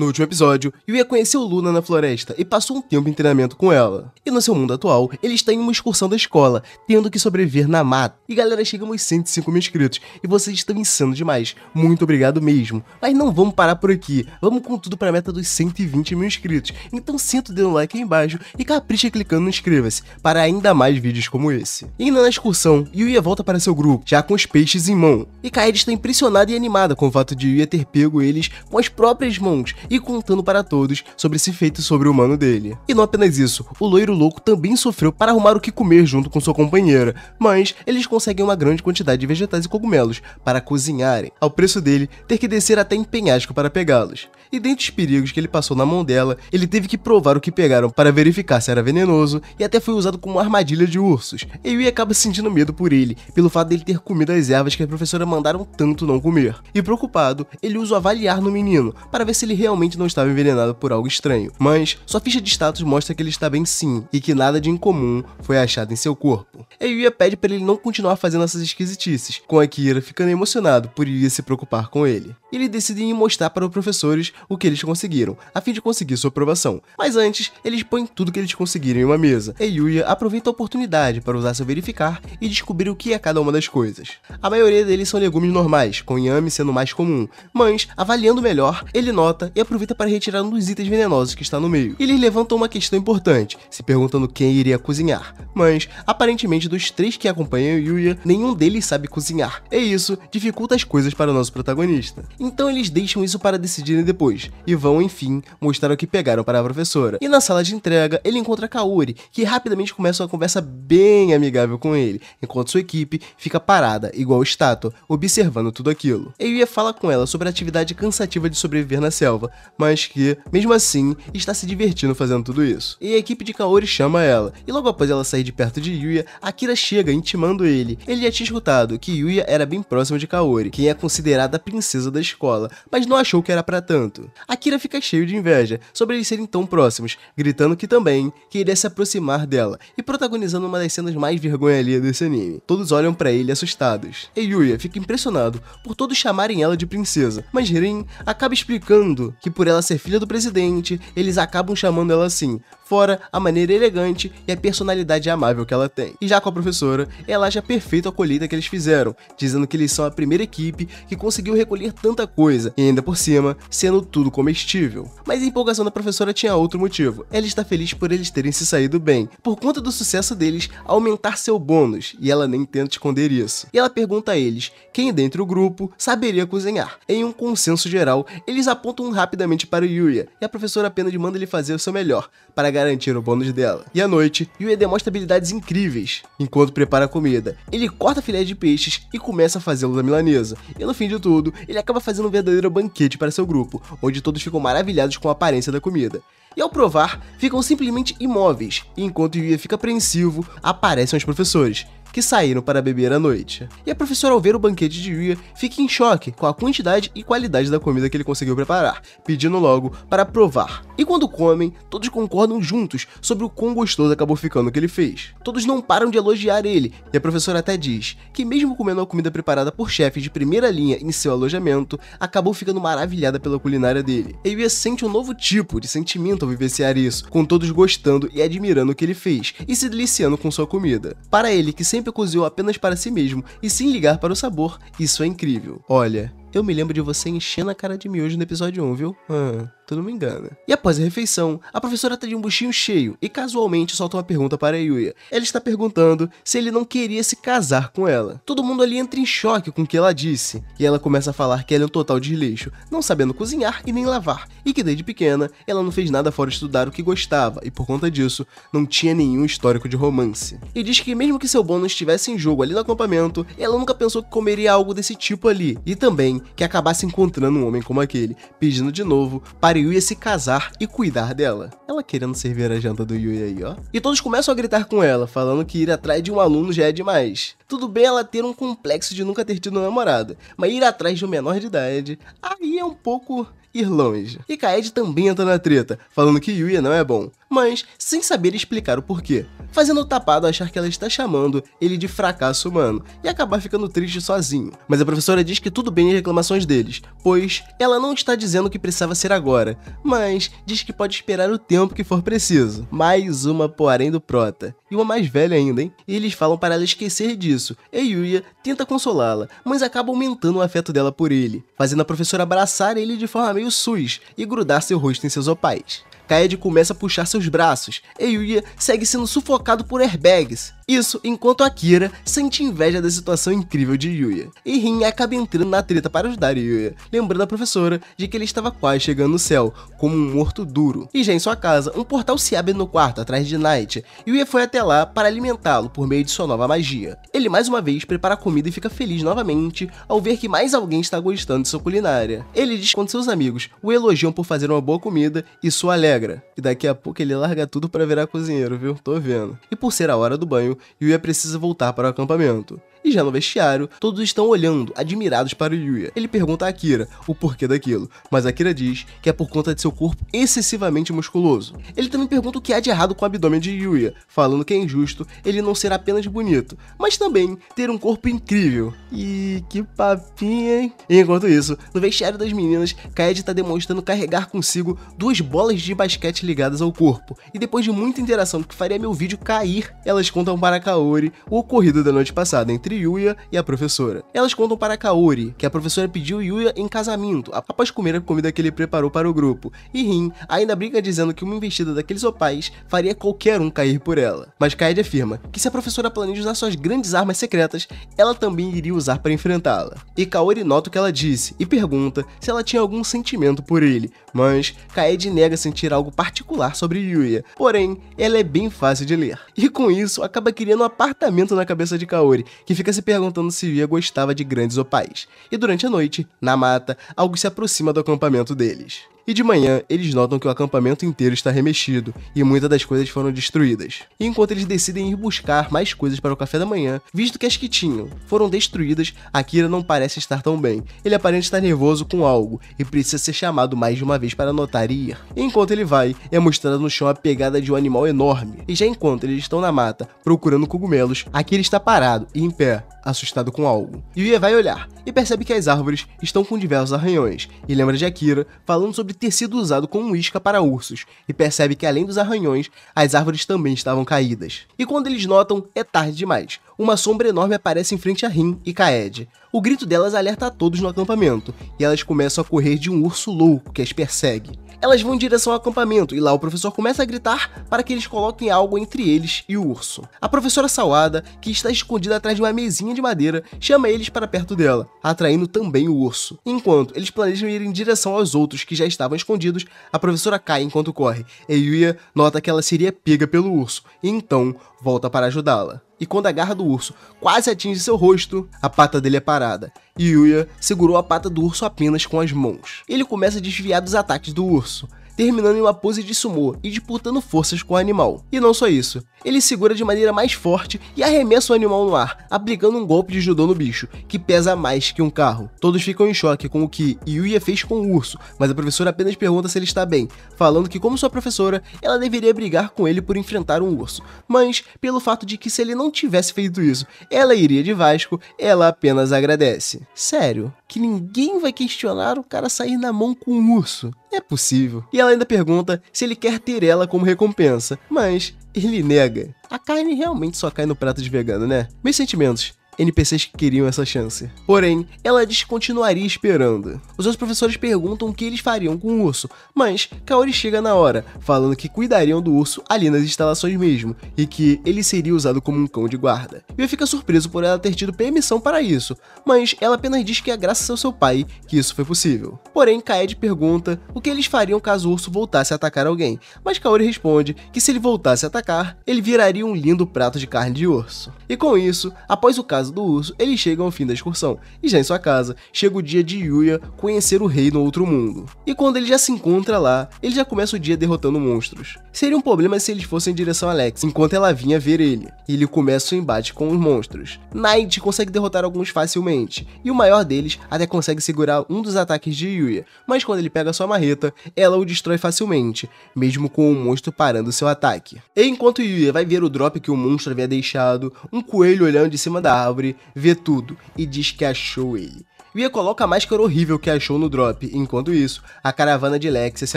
No último episódio, Yuya conheceu Luna na floresta e passou um tempo em treinamento com ela. E no seu mundo atual, ele está em uma excursão da escola, tendo que sobreviver na mata. E galera, chegamos aos 105 mil inscritos e vocês estão insano demais. Muito obrigado mesmo. Mas não vamos parar por aqui, vamos com tudo para a meta dos 120 mil inscritos. Então senta o dedo no like aí embaixo e capricha clicando no inscreva-se para ainda mais vídeos como esse. E ainda na excursão, Yuya volta para seu grupo, já com os peixes em mão. E Kaede está impressionada e animada com o fato de Yuya ter pego eles com as próprias mãos e contando para todos sobre esse feito sobre-humano o dele. E não apenas isso, o loiro louco também sofreu para arrumar o que comer junto com sua companheira, mas eles conseguem uma grande quantidade de vegetais e cogumelos para cozinharem, ao preço dele ter que descer até em penhasco para pegá-los. E dentre os perigos que ele passou na mão dela, ele teve que provar o que pegaram para verificar se era venenoso e até foi usado como armadilha de ursos. Yui acaba sentindo medo por ele, pelo fato dele ter comido as ervas que a professora mandaram tanto não comer. E preocupado, ele usa o avaliar no menino para ver se ele realmente realmente não estava envenenado por algo estranho, mas sua ficha de status mostra que ele está bem sim e que nada de incomum foi achado em seu corpo. Yuya pede para ele não continuar fazendo essas esquisitices, com Akira ficando emocionado por Yuya se preocupar com ele. Ele decide ir mostrar para os professores o que eles conseguiram, a fim de conseguir sua aprovação. Mas antes, eles põem tudo que eles conseguiram em uma mesa, e Yuya aproveita a oportunidade para usar seu verificar e descobrir o que é cada uma das coisas. A maioria deles são legumes normais, com inhame sendo mais comum, mas, avaliando melhor, ele nota aproveita para retirar um dos itens venenosos que está no meio. Eles levantam uma questão importante, se perguntando quem iria cozinhar, mas aparentemente dos três que acompanham Yuya, nenhum deles sabe cozinhar, e é isso dificulta as coisas para o nosso protagonista. Então eles deixam isso para decidirem depois, e vão enfim mostrar o que pegaram para a professora. E na sala de entrega, ele encontra Kaori, que rapidamente começa uma conversa bem amigável com ele, enquanto sua equipe fica parada, igual estátua, observando tudo aquilo. Yuya fala com ela sobre a atividade cansativa de sobreviver na selva mas que, mesmo assim, está se divertindo fazendo tudo isso. E a equipe de Kaori chama ela, e logo após ela sair de perto de Yuya, Akira chega intimando ele. Ele já é tinha escutado que Yuya era bem próxima de Kaori, quem é considerada a princesa da escola, mas não achou que era para tanto. Akira fica cheio de inveja sobre eles serem tão próximos, gritando que também queria se aproximar dela e protagonizando uma das cenas mais vergonha desse anime. Todos olham para ele assustados. E Yuya fica impressionado por todos chamarem ela de princesa, mas Rin acaba explicando que por ela ser filha do presidente, eles acabam chamando ela assim, fora a maneira elegante e a personalidade amável que ela tem. E já com a professora, ela acha perfeito a colheita que eles fizeram, dizendo que eles são a primeira equipe que conseguiu recolher tanta coisa, e ainda por cima, sendo tudo comestível. Mas a empolgação da professora tinha outro motivo. Ela está feliz por eles terem se saído bem, por conta do sucesso deles aumentar seu bônus, e ela nem tenta esconder isso. E ela pergunta a eles quem dentro do grupo saberia cozinhar. Em um consenso geral, eles apontam rapidamente para o Yuya, e a professora apenas manda ele fazer o seu melhor, para garantir o bônus dela. E à noite, Yue demonstra habilidades incríveis. Enquanto prepara a comida, ele corta filé de peixes e começa a fazê-lo da milanesa. E no fim de tudo, ele acaba fazendo um verdadeiro banquete para seu grupo, onde todos ficam maravilhados com a aparência da comida. E ao provar, ficam simplesmente imóveis, e enquanto Yue fica apreensivo, aparecem os professores, que saíram para beber à noite. E a professora, ao ver o banquete de Yuya, fica em choque com a quantidade e qualidade da comida que ele conseguiu preparar, pedindo logo para provar. E quando comem, todos concordam juntos sobre o quão gostoso acabou ficando o que ele fez. Todos não param de elogiar ele, e a professora até diz que, mesmo comendo a comida preparada por chefes de primeira linha em seu alojamento, acabou ficando maravilhada pela culinária dele. E Yuya sente um novo tipo de sentimento ao vivenciar isso, com todos gostando e admirando o que ele fez, e se deliciando com sua comida. Para ele, que sempre sempre cozinhou apenas para si mesmo e sem ligar para o sabor, isso é incrível. Olha, eu me lembro de você enchendo a cara de miojo no episódio 1, viu? Ah, tu não me engana. E após a refeição, a professora tá de um buchinho cheio e casualmente solta uma pergunta para a Yuya. Ela está perguntando se ele não queria se casar com ela. Todo mundo ali entra em choque com o que ela disse, e ela começa a falar que ela é um total desleixo, não sabendo cozinhar e nem lavar, e que desde pequena ela não fez nada fora estudar o que gostava, e por conta disso, não tinha nenhum histórico de romance. E diz que mesmo que seu bônus estivesse em jogo ali no acampamento, ela nunca pensou que comeria algo desse tipo ali, e também que acabasse encontrando um homem como aquele, pedindo de novo para Yuya se casar e cuidar dela. Ela querendo servir a janta do Yuya aí, ó. E todos começam a gritar com ela, falando que ir atrás de um aluno já é demais. Tudo bem ela ter um complexo de nunca ter tido um namorado, mas ir atrás de um menor de idade, aí é um pouco ir longe. E Kaed também entra na treta, falando que Yuya não é bom, mas sem saber explicar o porquê, fazendo o tapado achar que ela está chamando ele de fracasso humano e acabar ficando triste sozinho. Mas a professora diz que tudo bem as reclamações deles, pois ela não está dizendo que precisava ser agora, mas diz que pode esperar o tempo que for preciso. Mais uma porém do Prota, e uma mais velha ainda, hein? E eles falam para ela esquecer disso, e Yuya tenta consolá-la, mas acaba aumentando o afeto dela por ele, fazendo a professora abraçar ele de forma meio sus e grudar seu rosto em seus opais. Kaede começa a puxar seus braços, e Yuya segue sendo sufocado por airbags. Isso enquanto Akira sente inveja da situação incrível de Yuya. E Rin acaba entrando na treta para ajudar Yuya, lembrando a professora de que ele estava quase chegando no céu, como um morto duro. E já em sua casa, um portal se abre no quarto atrás de Knight. Yuya foi até lá para alimentá-lo por meio de sua nova magia. Ele mais uma vez prepara a comida e fica feliz novamente ao ver que mais alguém está gostando de sua culinária. Ele diz quando seus amigos o elogiam por fazer uma boa comida e sua alegra regra. E daqui a pouco ele larga tudo para virar cozinheiro, viu? Tô vendo. E por ser a hora do banho, Yuya é precisa voltar para o acampamento. E já no vestiário, todos estão olhando, admirados para o Yuya. Ele pergunta a Akira o porquê daquilo, mas Akira diz que é por conta de seu corpo excessivamente musculoso. Ele também pergunta o que há de errado com o abdômen de Yuya, falando que é injusto ele não ser apenas bonito, mas também ter um corpo incrível. E que papinha! hein? Enquanto isso, no vestiário das meninas, Kaede está demonstrando carregar consigo duas bolas de basquete ligadas ao corpo, e depois de muita interação que faria meu vídeo cair, elas contam para Kaori o ocorrido da noite passada entre entre Yuya e a professora. Elas contam para Kaori que a professora pediu Yuya em casamento após comer a comida que ele preparou para o grupo, e Rin ainda briga dizendo que uma investida daqueles opais faria qualquer um cair por ela. Mas Kaede afirma que se a professora planeja usar suas grandes armas secretas, ela também iria usar para enfrentá-la. E Kaori nota o que ela disse e pergunta se ela tinha algum sentimento por ele, mas Kaede nega sentir algo particular sobre Yuya, porém, ela é bem fácil de ler. E com isso, acaba criando um apartamento na cabeça de Kaori, que fica se perguntando se via gostava de grandes opais. E durante a noite, na mata, algo se aproxima do acampamento deles. E de manhã, eles notam que o acampamento inteiro está remexido e muitas das coisas foram destruídas. E enquanto eles decidem ir buscar mais coisas para o café da manhã, visto que as que tinham foram destruídas, Akira não parece estar tão bem. Ele aparenta estar nervoso com algo e precisa ser chamado mais de uma vez para anotar e ir. enquanto ele vai, é mostrada no chão a pegada de um animal enorme. E já enquanto eles estão na mata procurando cogumelos, Akira está parado e em pé, assustado com algo. Yuya vai olhar e percebe que as árvores estão com diversos arranhões, e lembra de Akira falando sobre ter sido usado como isca para ursos, e percebe que além dos arranhões, as árvores também estavam caídas. E quando eles notam, é tarde demais. Uma sombra enorme aparece em frente a Rin e Kaed. O grito delas alerta a todos no acampamento, e elas começam a correr de um urso louco que as persegue elas vão em direção ao acampamento e lá o professor começa a gritar para que eles coloquem algo entre eles e o urso. A professora Salada, que está escondida atrás de uma mesinha de madeira, chama eles para perto dela, atraindo também o urso. Enquanto eles planejam ir em direção aos outros que já estavam escondidos, a professora cai enquanto corre. E Yuya nota que ela seria pega pelo urso, e então volta para ajudá-la e quando a garra do urso quase atinge seu rosto, a pata dele é parada, e Yuya segurou a pata do urso apenas com as mãos. Ele começa a desviar dos ataques do urso, terminando em uma pose de sumô e disputando forças com o animal. E não só isso, ele segura de maneira mais forte e arremessa o animal no ar, aplicando um golpe de judô no bicho, que pesa mais que um carro. Todos ficam em choque com o que Yuya fez com o urso, mas a professora apenas pergunta se ele está bem, falando que como sua professora, ela deveria brigar com ele por enfrentar um urso, mas pelo fato de que se ele não tivesse feito isso, ela iria de Vasco, ela apenas agradece. Sério, que ninguém vai questionar o cara sair na mão com um urso. é possível. E ela ainda pergunta se ele quer ter ela como recompensa, mas ele nega. A carne realmente só cai no prato de vegano, né? Meus sentimentos. NPCs que queriam essa chance. Porém, ela descontinuaria esperando. Os outros professores perguntam o que eles fariam com o urso, mas Kaori chega na hora, falando que cuidariam do urso ali nas instalações mesmo, e que ele seria usado como um cão de guarda. Yui fica surpreso por ela ter tido permissão para isso, mas ela apenas diz que é graças ao seu pai que isso foi possível. Porém, Kaede pergunta o que eles fariam caso o urso voltasse a atacar alguém, mas Kaori responde que se ele voltasse a atacar, ele viraria um lindo prato de carne de urso. E com isso, após o caso casa do urso, eles chegam ao fim da excursão, e já em sua casa, chega o dia de Yuya conhecer o rei no outro mundo. E quando ele já se encontra lá, ele já começa o dia derrotando monstros. Seria um problema se eles fossem em direção a Alex, enquanto ela vinha ver ele. E ele começa o embate com os monstros. Knight consegue derrotar alguns facilmente, e o maior deles até consegue segurar um dos ataques de Yuya, mas quando ele pega sua marreta, ela o destrói facilmente, mesmo com o monstro parando seu ataque. E enquanto Yuya vai ver o drop que o monstro havia deixado, um coelho olhando de cima da árvore vê tudo e diz que achou ele. Via coloca a máscara horrível que achou no drop, enquanto isso, a caravana de Lexia se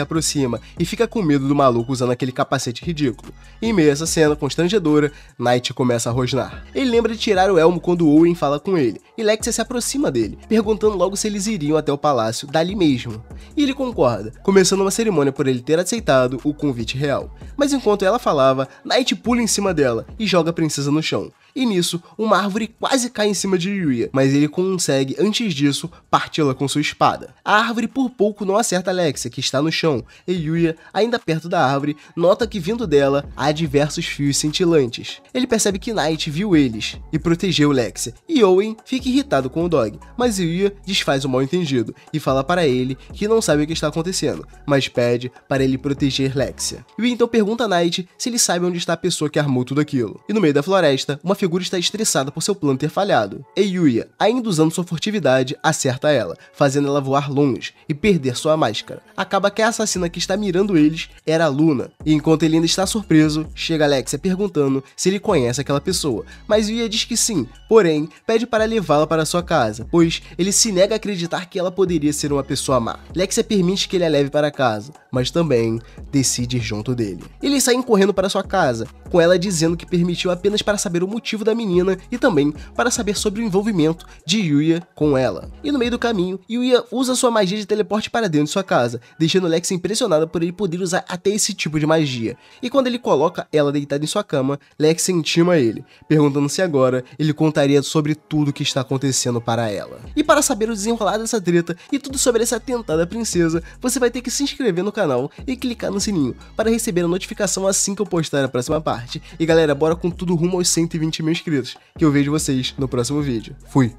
aproxima e fica com medo do maluco usando aquele capacete ridículo. Em meio a essa cena constrangedora, Knight começa a rosnar. Ele lembra de tirar o elmo quando Owen fala com ele, e Lexia se aproxima dele, perguntando logo se eles iriam até o palácio dali mesmo. E ele concorda, começando uma cerimônia por ele ter aceitado o convite real. Mas enquanto ela falava, Knight pula em cima dela e joga a princesa no chão. E nisso, uma árvore quase cai em cima de Yuya, mas ele consegue antes disso disso, parti-la com sua espada. A árvore por pouco não acerta Alexia, que está no chão, e Yuya, ainda perto da árvore, nota que vindo dela há diversos fios cintilantes. Ele percebe que Knight viu eles e protegeu Lexia, e Owen fica irritado com o Dog, mas Yuya desfaz o mal entendido e fala para ele que não sabe o que está acontecendo, mas pede para ele proteger Lexia. Yuya então pergunta a Knight se ele sabe onde está a pessoa que armou tudo aquilo. E no meio da floresta, uma figura está estressada por seu plano ter falhado. E Yuya, ainda usando sua furtividade, acerta ela, fazendo ela voar longe e perder sua máscara. Acaba que a assassina que está mirando eles era a Luna, e enquanto ele ainda está surpreso, chega Alexia perguntando se ele conhece aquela pessoa, mas Yuya diz que sim, porém, pede para levá-la para sua casa, pois ele se nega a acreditar que ela poderia ser uma pessoa má. Lexia permite que ele a leve para casa, mas também decide ir junto dele. Eles saem correndo para sua casa, com ela dizendo que permitiu apenas para saber o motivo da menina e também para saber sobre o envolvimento de Yuya com ela. E no meio do caminho, Yuya usa sua magia de teleporte para dentro de sua casa, deixando Lex impressionada por ele poder usar até esse tipo de magia. E quando ele coloca ela deitada em sua cama, Lex intima ele, perguntando se agora ele contaria sobre tudo o que está acontecendo para ela. E para saber o desenrolar dessa treta e tudo sobre essa tentada princesa, você vai ter que se inscrever no canal canal e clicar no sininho para receber a notificação assim que eu postar a próxima parte. E galera, bora com tudo rumo aos 120 mil inscritos, que eu vejo vocês no próximo vídeo. Fui!